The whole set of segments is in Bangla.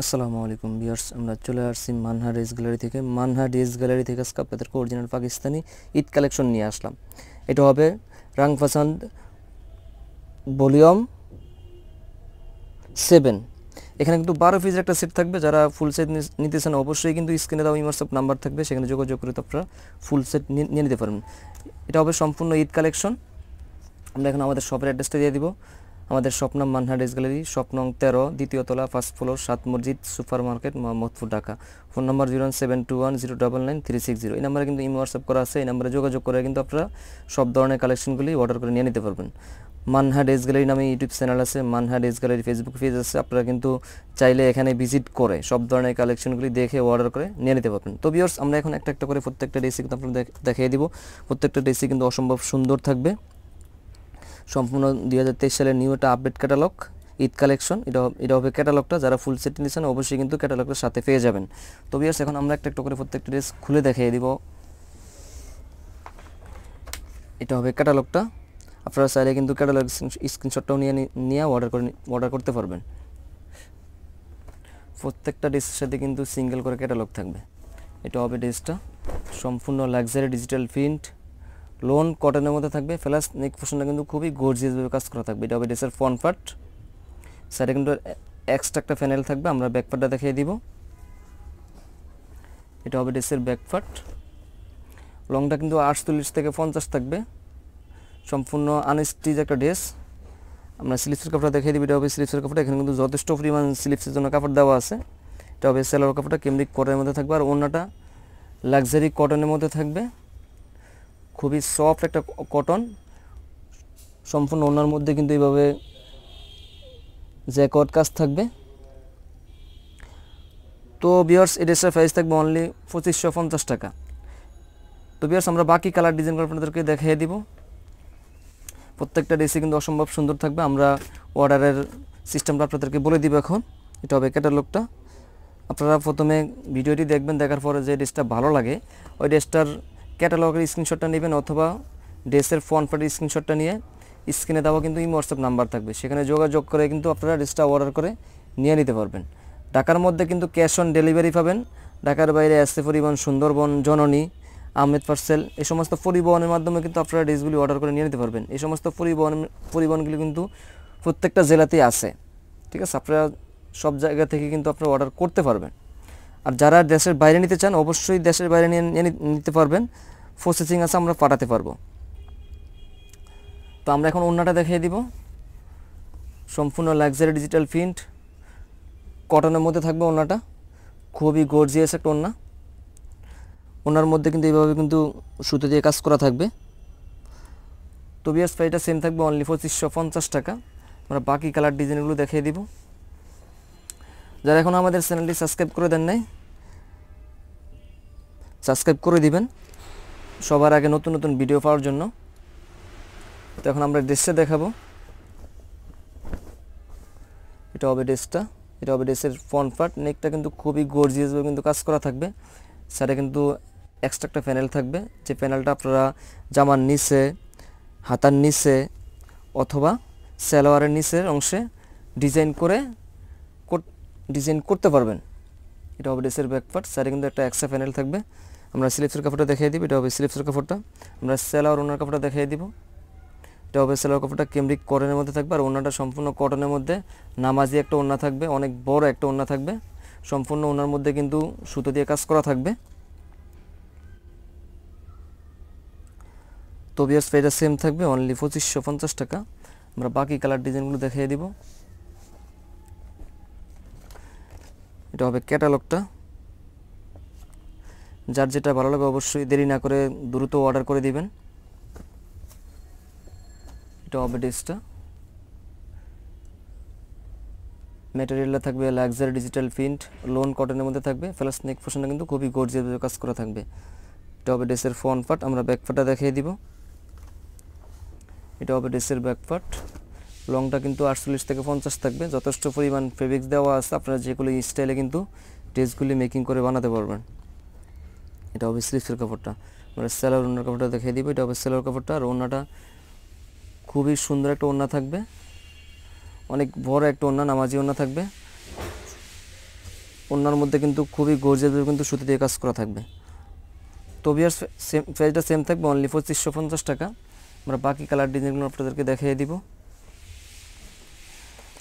আসসালামু আলাইকুম বিয়ার্স আমরা চলে আসছি মানহা ড্রেস গ্যালারি থেকে মানহা ড্রেস গ্যালারি থেকে আজকে আপনাদেরকে অরিজিনাল পাকিস্তানি ঈদ কালেকশন নিয়ে আসলাম এটা হবে রাং রাংফাসান্দ ভলিউম সেভেন এখানে কিন্তু বারো পিসের একটা সেট থাকবে যারা ফুল সেট নিতে চান অবশ্যই কিন্তু স্ক্রিনে দেওয়া ইমার্সঅপ নাম্বার থাকবে সেখানে যোগাযোগ করে তো আপনারা ফুল সেট নিয়ে নিতে পারবেন এটা হবে সম্পূর্ণ ঈদ কালেকশন আমরা এখন আমাদের শপের অ্যাড্রেসটা দিয়ে দিব আমাদের স্বপ্ন মানহা ডেস গ্যালারি স্বপ্ন তেরো দ্বিতীয় তলা ফার্স্ট ফ্লোর সাত মসজিদ supermarket Mohammadpur Dhaka phone number zero seven two one zero double nine three six zero এই নাম্বারে কিন্তু ইমো হোয়াটসঅ্যাপ করা আছে এই নাম্বারে যোগাযোগ করে কিন্তু আপনারা সব ধরনের কালেকশনগুলি অর্ডার করে নিয়ে নিতে পারবেন মানহা ডেজ গ্যালারি নামে ইউটিউব চ্যানেল আছে Manha days gallery Facebook page আছে আপনারা কিন্তু চাইলে এখানে ভিজিট করে সব ধরনের কালেকশনগুলি দেখে অর্ডার করে নিয়ে নিতে পারবেন তো আমরা এখন একটা একটা করে প্রত্যেকটা ডেসি কিন্তু আপনারা দেখিয়ে দিব প্রত্যেকটা ডেসি কিন্তু অসম্ভব সুন্দর থাকবে সম্পূর্ণ দুই সালের নিউ একটা আপডেট ক্যাটালগ ঈদ কালেকশন এটা এটা হবে ক্যাটালগটা যারা ফুল সেট নিয়েছেন অবশ্যই কিন্তু ক্যাটালগটার সাথে পেয়ে যাবেন তো বিয়ার্স এখন আমরা একটা একটা করে প্রত্যেকটা ড্রেস খুলে দেখিয়ে দিব এটা হবে ক্যাটালগটা আপনারা চাইলে কিন্তু ক্যাটালগ স্ক্রিনশটটাও নিয়ে নিয়ে অর্ডার করে অর্ডার করতে পারবেন প্রত্যেকটা ড্রেসের সাথে কিন্তু সিঙ্গেল করে ক্যাটালগ থাকবে এটা হবে ড্রেসটা সম্পূর্ণ লাক্সারি ডিজিটাল প্রিন্ট লোন কটনের মধ্যে থাকবে ফেলাস নেক পোর্শনটা কিন্তু খুবই গর্জিয়াসভাবে কাজ করা থাকবে এটা হবে ড্রেসের ফ্রন্ট পার্ট সাইডে কিন্তু এক্সট্রা একটা ফ্যানেল থাকবে আমরা ব্যাক পার্টটা দেখিয়ে দিব এটা হবে ড্রেসের ব্যাক পার্ট লংটা কিন্তু আটচল্লিশ থেকে পঞ্চাশ থাকবে সম্পূর্ণ আনস্টিজ একটা ড্রেস আমরা স্লিপসের কাপড়টা দেখিয়ে দিব এটা হবে স্লিপসের কাপড়টা এখানে কিন্তু যথেষ্ট পরিমাণ স্লিপসের জন্য কাপড় দেওয়া আছে এটা হবে সেলোর কাপড়টা কেমনি কটনের মধ্যে থাকবে আর অন্যটা লাক্সারি কটনের মধ্যে থাকবে খুবই সফট একটা কটন সম্পূর্ণ ওনার মধ্যে কিন্তু এইভাবে জ্যাকট কাজ থাকবে তো বিয়ার্স এ ড্রেসের প্রাইস থাকবে অনলি পঁচিশশো পঞ্চাশ টাকা তো বিয়ার্স আমরা বাকি কালার ডিজাইন করে আপনাদেরকে দেখিয়ে দিব প্রত্যেকটা ড্রেসে কিন্তু অসম্ভব সুন্দর থাকবে আমরা অর্ডারের সিস্টেমটা আপনাদেরকে বলে দিব এখন এটা হবে ক্যাটালগটা আপনারা প্রথমে ভিডিওটি দেখবেন দেখার পরে যে ড্রেসটা ভালো লাগে ওই ড্রেসটার ক্যাটালগের স্ক্রিনশটটা নেবেন অথবা ড্রেসের ফোন প্যাটের স্ক্রিনশটটা নিয়ে স্ক্রিনে দেওয়া কিন্তু এই হোয়াটসঅ্যাপ নাম্বার থাকবে সেখানে যোগাযোগ করে কিন্তু আপনারা ড্রেসটা অর্ডার করে নিয়ে নিতে পারবেন ঢাকার মধ্যে কিন্তু ক্যাশ অন ডেলিভারি পাবেন ঢাকার বাইরে এসে পরিবহন সুন্দরবন জননী আহমেদ পার্সেল এই সমস্ত পরিবহনের মাধ্যমে কিন্তু আপনারা ড্রেসগুলি অর্ডার করে নিয়ে নিতে পারবেন এই সমস্ত পরিবহন পরিবহনগুলি কিন্তু প্রত্যেকটা জেলাতেই আছে ঠিক আছে আপনারা সব জায়গা থেকে কিন্তু আপনারা অর্ডার করতে পারবেন আর যারা দেশের বাইরে নিতে চান অবশ্যই দেশের বাইরে নিয়ে নিতে পারবেন প্রসেসিং আছে আমরা পাঠাতে পারবো তো আমরা এখন অন্যটা দেখিয়ে দিব সম্পূর্ণ লাক্সারি ডিজিটাল প্রিন্ট কটনের মধ্যে থাকবে ওনাটা খুবই গর্জিয়াস একটা ওনা ওনার মধ্যে কিন্তু এইভাবে কিন্তু সুতো দিয়ে কাজ করা থাকবে তো বিয়ার্স সেম থাকবে অনলি পঁচিশশো পঞ্চাশ টাকা আমরা বাকি কালার ডিজাইনগুলো দেখিয়ে দিব যারা এখন আমাদের চ্যানেলটি সাবস্ক্রাইব করে দেন নাই সাবস্ক্রাইব করে দিবেন সবার আগে নতুন নতুন ভিডিও পাওয়ার জন্য তো এখন আমরা ডেস্কে দেখাবো এটা হবে ডেস্কটা এটা হবে ডেস্কের ফ্রন্ট পার্ট নেকটা কিন্তু খুবই গর্জিয়াসভাবে কিন্তু কাজ করা থাকবে সেটা কিন্তু এক্সট্রা একটা প্যানেল থাকবে যে প্যানেলটা আপনারা জামার নিচে হাতার নিচে অথবা সালোয়ারের নিচের অংশে ডিজাইন করে ডিজাইন করতে পারবেন এটা হবে ড্রেসের ব্যাক পার্ট সাইডে কিন্তু একটা এক্সট্রা প্যানেল থাকবে আমরা স্লিপসের কাপড়টা দেখিয়ে দিব এটা হবে স্লিপসের কাপড়টা আমরা সেলার ওনার কাপড়টা দেখিয়ে দিব এটা হবে সেলার কাপড়টা কেমব্রিক কটনের মধ্যে থাকবে আর ওনাটা সম্পূর্ণ কটনের মধ্যে নামাজি একটা ওনা থাকবে অনেক বড় একটা ওনা থাকবে সম্পূর্ণ ওনার মধ্যে কিন্তু সুতো দিয়ে কাজ করা থাকবে তবিয়াস পেজা সেম থাকবে অনলি পঁচিশশো পঞ্চাশ টাকা আমরা বাকি কালার ডিজাইনগুলো দেখিয়ে দিব এটা হবে ক্যাটালগটা যার যেটা ভালো লাগে অবশ্যই দেরি না করে দ্রুত অর্ডার করে দিবেন এটা হবে ডিসটা ম্যাটেরিয়ালটা থাকবে লাক্সারি ডিজিটাল প্রিন্ট লোন কটনের মধ্যে থাকবে ফ্লাস নেক ফোশনটা কিন্তু খুবই গর্জিয়ে কাজ করা থাকবে এটা হবে ডেসের ফ্রন্ট পার্ট আমরা ব্যাকফার্টটা দেখিয়ে দিব এটা হবে ডেসের ব্যাকফার্ট লংটা কিন্তু আটচল্লিশ থেকে পঞ্চাশ থাকবে যথেষ্ট পরিমাণ ফেব্রিক্স দেওয়া আছে আপনারা যেগুলো স্টাইলে কিন্তু ড্রেসগুলি মেকিং করে বানাতে পারবেন এটা হবে স্লিপসের কাপড়টা মানে সেলার ওনার কাপড়টা দেখিয়ে দিব এটা হবে সেলার কাপড়টা আর ওনাটা খুবই সুন্দর একটা ওনা থাকবে অনেক বড় একটা ওনা নামাজি ওনা থাকবে ওনার মধ্যে কিন্তু খুবই গর্জিয়াসভাবে কিন্তু সুতি দিয়ে কাজ করা থাকবে তবিয়ার সেম প্রাইসটা সেম থাকবে অনলি পঁচিশশো পঞ্চাশ টাকা আমরা বাকি কালার ডিজাইনগুলো আপনাদেরকে দেখিয়ে দিব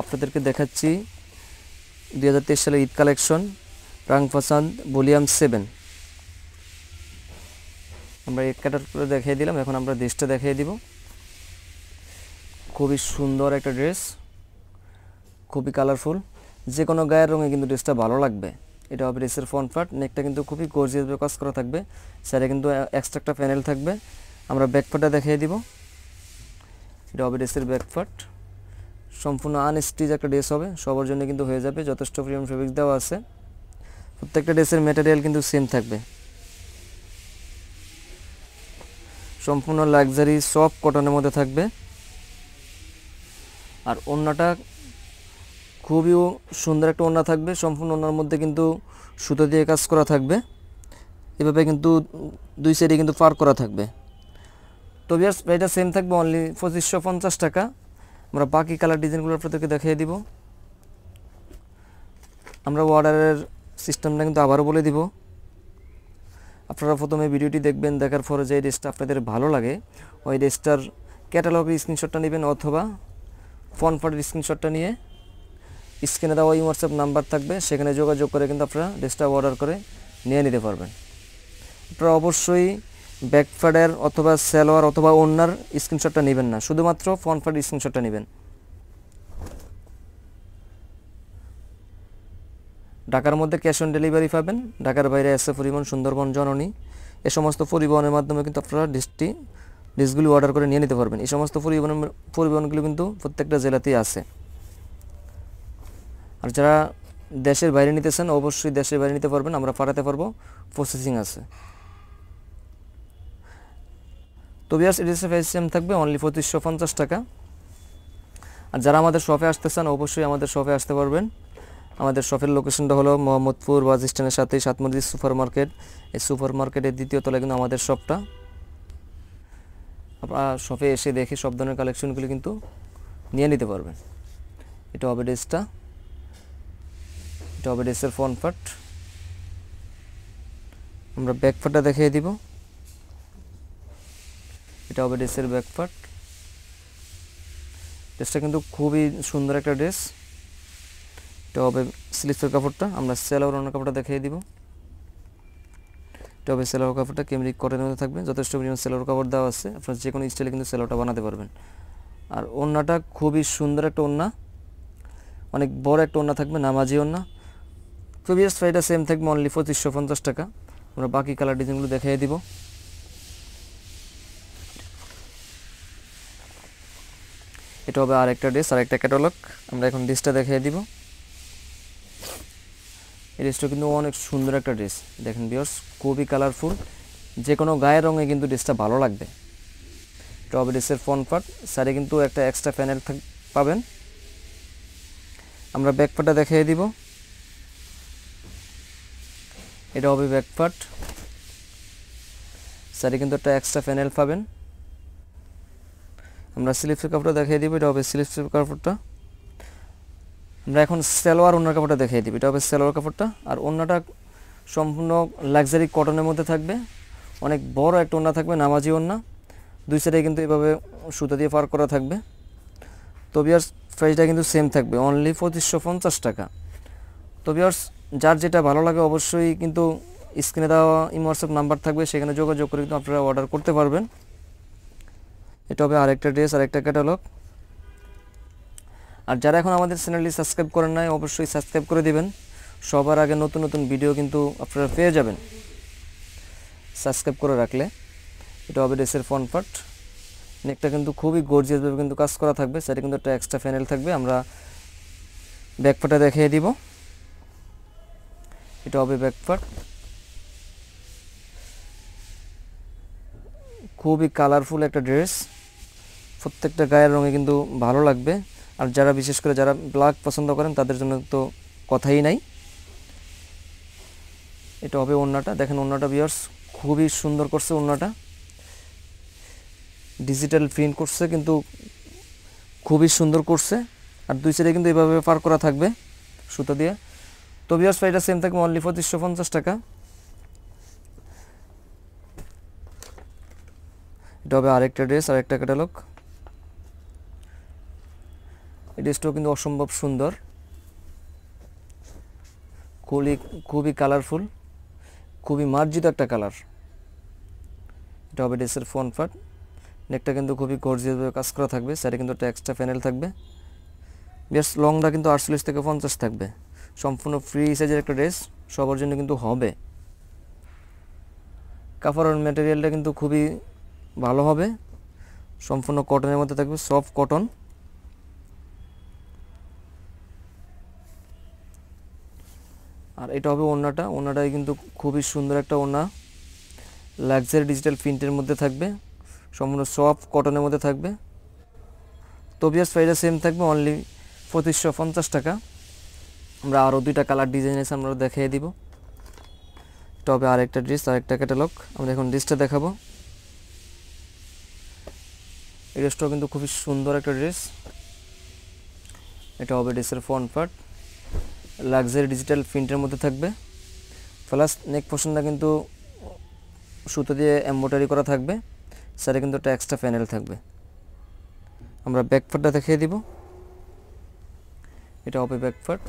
আপনাদেরকে দেখাচ্ছি তেইশ সালের ঈদ কালেকশন রাংফাসান্দ ভলিউম সেভেন আমরা এক ক্যাটার করে দেখিয়ে দিলাম এখন আমরা ড্রেসটা দেখিয়ে দিব খুবই সুন্দর একটা ড্রেস খুবই কালারফুল যে কোনো গায়ের রঙে কিন্তু ড্রেসটা ভালো লাগবে এটা হবে ড্রেসের ফ্রন্ট পার্ট নেকটা কিন্তু খুবই গর্জিয়াসভাবে কাজ করা থাকবে স্যারে কিন্তু এক্সট্রা একটা প্যানেল থাকবে আমরা ব্যাকফাটটা দেখিয়ে দিব এটা হবে ড্রেসের ব্যাক সম্পূর্ণ আনস্টিচ একটা ড্রেস হবে সবার জন্য কিন্তু হয়ে যাবে যথেষ্ট পরিমাণ ফেব্রিক দেওয়া আছে প্রত্যেকটা ড্রেসের মেটেরিয়াল কিন্তু সেম থাকবে সম্পূর্ণ লাক্সারি সফট কটনের মধ্যে থাকবে আর ওড়নাটা খুবই সুন্দর একটা ওড়না থাকবে সম্পূর্ণ ওনার মধ্যে কিন্তু সুতো দিয়ে কাজ করা থাকবে এভাবে কিন্তু দুই সাইডে কিন্তু পার করা থাকবে তবে বিয়ার্স প্রাইসটা সেম থাকবে অনলি পঁচিশশো পঞ্চাশ টাকা আমরা বাকি কালার ডিজাইনগুলো আপনাদেরকে দেখিয়ে দিব আমরা অর্ডারের সিস্টেমটা কিন্তু আবারও বলে দিব আপনারা প্রথমে ভিডিওটি দেখবেন দেখার পরে যে ড্রেসটা আপনাদের ভালো লাগে ওই ড্রেসটার ক্যাটালগের স্ক্রিনশটটা নেবেন অথবা ফোন ফাটের স্ক্রিনশটটা নিয়ে স্ক্রিনে দেওয়া ওই হোয়াটসঅ্যাপ নাম্বার থাকবে সেখানে যোগাযোগ করে কিন্তু আপনারা ড্রেসটা অর্ডার করে নিয়ে নিতে পারবেন আপনারা অবশ্যই ব্যাকফার্ডের অথবা সেলোয়ার অথবা ওনার স্ক্রিনশটটা নেবেন না শুধুমাত্র ফার্ড স্ক্রিনশটটা নেবেন ঢাকার মধ্যে ক্যাশ অন ডেলিভারি পাবেন ঢাকার বাইরে এসে পরিবহন সুন্দরবন জননী এ সমস্ত পরিবহনের মাধ্যমে কিন্তু আপনারা ডিসটি ডিসগুলি অর্ডার করে নিয়ে নিতে পারবেন এই সমস্ত পরিবহন পরিবহনগুলো কিন্তু প্রত্যেকটা জেলাতেই আছে আর যারা দেশের বাইরে নিতেছেন অবশ্যই দেশের বাইরে নিতে পারবেন আমরা পাঠাতে পারবো প্রসেসিং আছে তো বিয়ার্স এডিসি ফেসিয়াম থাকবে অনলি পঁচিশশো পঞ্চাশ টাকা আর যারা আমাদের শপে আসতে চান অবশ্যই আমাদের শপে আসতে পারবেন আমাদের শপের লোকেশনটা হলো মোহাম্মদপুর বাস স্ট্যান্ডের সাথে সাতমসজিদ সুপার মার্কেট এই সুপার মার্কেটের দ্বিতীয় তলায় কিন্তু আমাদের শপটা আপনারা শপে এসে দেখে সব ধরনের কালেকশনগুলি কিন্তু নিয়ে নিতে পারবেন এটা হবে ড্রেসটা এটা হবে ড্রেসের ফ্রন্ট পার্ট আমরা ব্যাক পার্টটা দেখিয়ে দিব এটা হবে ড্রেসের ব্যাকপার্ট ড্রেসটা কিন্তু খুবই সুন্দর একটা ড্রেস এটা হবে স্লিপসের কাপড়টা আমরা সেলাওর অন্য কাপড়টা দেখিয়ে দিব এটা হবে সেলাওর কাপড়টা কেমরি কটনের মধ্যে থাকবে যথেষ্ট পরিমাণ সেলাওর কাপড় দেওয়া আছে আপনার যে কোনো স্টাইলে কিন্তু সেলাওটা বানাতে পারবেন আর ওড়নাটা খুবই সুন্দর একটা ওড়না অনেক বড় একটা ওড়না থাকবে নামাজি ওড়না প্রিভিয়াস বিএস ফাইটা সেম থাকবে অনলি পঁচিশশো পঞ্চাশ টাকা আমরা বাকি কালার ডিজাইনগুলো দেখাই দিব এটা হবে আর একটা ড্রেস আর একটা ক্যাটালগ আমরা এখন ডিসটা দেখিয়ে দিব এই ডিসটা কিন্তু অনেক সুন্দর একটা ড্রেস দেখেন বিয়র্স খুবই কালারফুল যে কোনো গায়ের রঙে কিন্তু ড্রেসটা ভালো লাগবে এটা হবে ড্রেসের ফ্রন্ট পার্ট সাইডে কিন্তু একটা এক্সট্রা প্যানেল পাবেন আমরা ব্যাক পার্টটা দেখিয়ে দিব এটা হবে ব্যাক পার্ট সাইডে কিন্তু একটা এক্সট্রা প্যানেল পাবেন আমরা স্লিপসের কাপড়টা দেখিয়ে দিব এটা হবে স্লিপসের কাপড়টা আমরা এখন সেলোয়ার ওনার কাপড়টা দেখিয়ে দিব এটা হবে সেলোয়ার কাপড়টা আর ওনাটা সম্পূর্ণ লাক্সারি কটনের মধ্যে থাকবে অনেক বড় একটা ওনা থাকবে নামাজি ওনা দুই সাইডে কিন্তু এভাবে সুতা দিয়ে পার করা থাকবে তো বিয়ার্স প্রাইসটা কিন্তু সেম থাকবে অনলি পঁচিশশো পঞ্চাশ টাকা তো বিয়ার্স যার যেটা ভালো লাগে অবশ্যই কিন্তু স্ক্রিনে দেওয়া ইমোয়াটসঅ্যাপ নাম্বার থাকবে সেখানে যোগাযোগ করে কিন্তু আপনারা অর্ডার করতে পারবেন এটা হবে আরেকটা ড্রেস আরেকটা ক্যাটালগ আর যারা এখন আমাদের চ্যানেলটি সাবস্ক্রাইব করেন নাই অবশ্যই সাবস্ক্রাইব করে দিবেন সবার আগে নতুন নতুন ভিডিও কিন্তু আপনারা পেয়ে যাবেন সাবস্ক্রাইব করে রাখলে এটা হবে ড্রেসের ফন পার্ট নেকটা কিন্তু খুবই গর্জিয়াসভাবে কিন্তু কাজ করা থাকবে সেটা কিন্তু একটা এক্সট্রা ফ্যানেল থাকবে আমরা ব্যাকপার্টটা দেখিয়ে দিব এটা হবে ব্যাকপার্ট খুবই কালারফুল একটা ড্রেস প্রত্যেকটা গায়ের রঙে কিন্তু ভালো লাগবে আর যারা বিশেষ করে যারা ব্ল্যাক পছন্দ করেন তাদের জন্য তো কথাই নাই এটা হবে ওন্নাটা দেখেন ওন্নাটা বিয়ার্স খুবই সুন্দর করছে ওন্নাটা ডিজিটাল প্রিন্ট করছে কিন্তু খুবই সুন্দর করছে আর দুই সাইডে কিন্তু এভাবে পার করা থাকবে সুতো দিয়ে তো বিয়ার্স ফাইটা সেম থাকবে অনলি পঁচিশশো পঞ্চাশ টাকা এটা হবে আরেকটা ড্রেস আরেকটা ক্যাটালগ এই ড্রেসটাও কিন্তু অসম্ভব সুন্দর খুবই খুবই কালারফুল খুবই মার্জিত একটা কালার এটা হবে ড্রেসের ফোন ফাট নেকটা কিন্তু খুবই গর্জিয়াসভাবে কাজ করা থাকবে স্যারে কিন্তু একটা এক্সট্রা প্যানেল থাকবে বেশ লংটা কিন্তু আটচল্লিশ থেকে পঞ্চাশ থাকবে সম্পূর্ণ ফ্রি সাইজের একটা ড্রেস সবার জন্য কিন্তু হবে কাপড়ের ম্যাটেরিয়ালটা কিন্তু খুবই ভালো হবে সম্পূর্ণ কটনের মধ্যে থাকবে সফট কটন আর এটা হবে ওনাটা ওনাটাই কিন্তু খুবই সুন্দর একটা ওনা লাক্সারি ডিজিটাল প্রিন্টের মধ্যে থাকবে সম্পূর্ণ সফট কটনের মধ্যে থাকবে তবিয়াস ফাইজা সেম থাকবে অনলি পঁচিশশো পঞ্চাশ টাকা আমরা আরও দুইটা কালার ডিজাইন এসে আমরা দেখিয়ে দিব এটা হবে আরেকটা ড্রেস আরেকটা ক্যাটালগ আমরা এখন ড্রেসটা দেখাবো এই ড্রেসটাও কিন্তু খুবই সুন্দর একটা ড্রেস এটা হবে ড্রেসের ফ্রন্ট পার্ট লাক্সারি ডিজিটাল প্রিন্টের মধ্যে থাকবে প্লাস নেক পোর্শনটা কিন্তু সুতো দিয়ে এম্বোটারি করা থাকবে স্যারে কিন্তু একটা এক্সট্রা প্যানেল থাকবে আমরা ব্যাকফার্টটা দেখিয়ে দিব এটা হবে ব্যাকফার্ট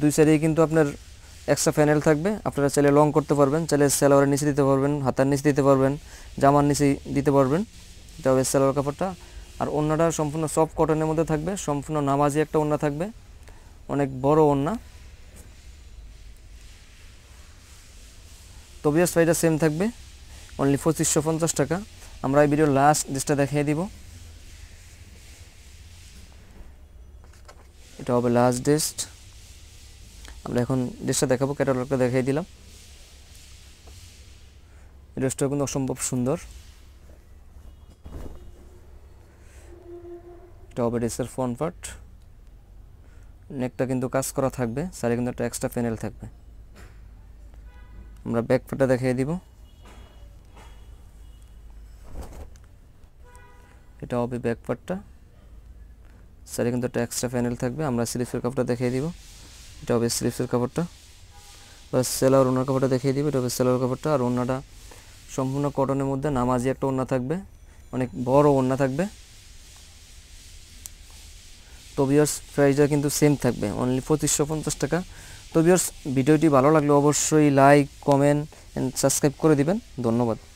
দুই সাইডেই কিন্তু আপনার এক্সট্রা প্যানেল থাকবে আপনারা চাইলে লং করতে পারবেন চাইলে সেলোয়ারের নিচে দিতে পারবেন হাতার নিচে দিতে পারবেন জামার নিচে দিতে পারবেন এটা হবে সেলোয়ার কাপড়টা আর ওড়নাটা সম্পূর্ণ সফট কটনের মধ্যে থাকবে সম্পূর্ণ নামাজি একটা ওড়না থাকবে অনেক বড় ওড়না তবে শাড়িটা সেম থাকবে অনলি পঁচিশশো পঞ্চাশ টাকা আমরা এই ভিডিওর লাস্ট ড্রেসটা দেখিয়ে দিব এটা হবে লাস্ট ডেস্ট আমরা এখন ড্রেসটা দেখাবো ক্যাটালগটা দেখিয়ে দিলাম ড্রেসটা কিন্তু অসম্ভব সুন্দর এটা হবে রেসের ফ্রন্ট পার্ট নেকটা কিন্তু কাজ করা থাকবে সারি কিন্তু একটা এক্সট্রা প্যানেল থাকবে আমরা ব্যাক পার্টটা দেখিয়ে দিব এটা হবে ব্যাক পার্টটা সারি কিন্তু একটা এক্সট্রা প্যানেল থাকবে আমরা স্লিপসের কাপড়টা দেখিয়ে দিব এটা হবে স্লিপসের কাপড়টা বা সেলার ওনার কাপড়টা দেখিয়ে দিব এটা হবে সেলার কাপড়টা আর ওনাটা সম্পূর্ণ কটনের মধ্যে নামাজি একটা ওনা থাকবে অনেক বড় ওনা থাকবে তো বিয়ার্স প্রাইসটা কিন্তু সেম থাকবে অনলি পঁচিশশো পঞ্চাশ টাকা তো বিয়ার্স ভিডিওটি ভালো লাগলে অবশ্যই লাইক কমেন্ট অ্যান্ড সাবস্ক্রাইব করে দিবেন ধন্যবাদ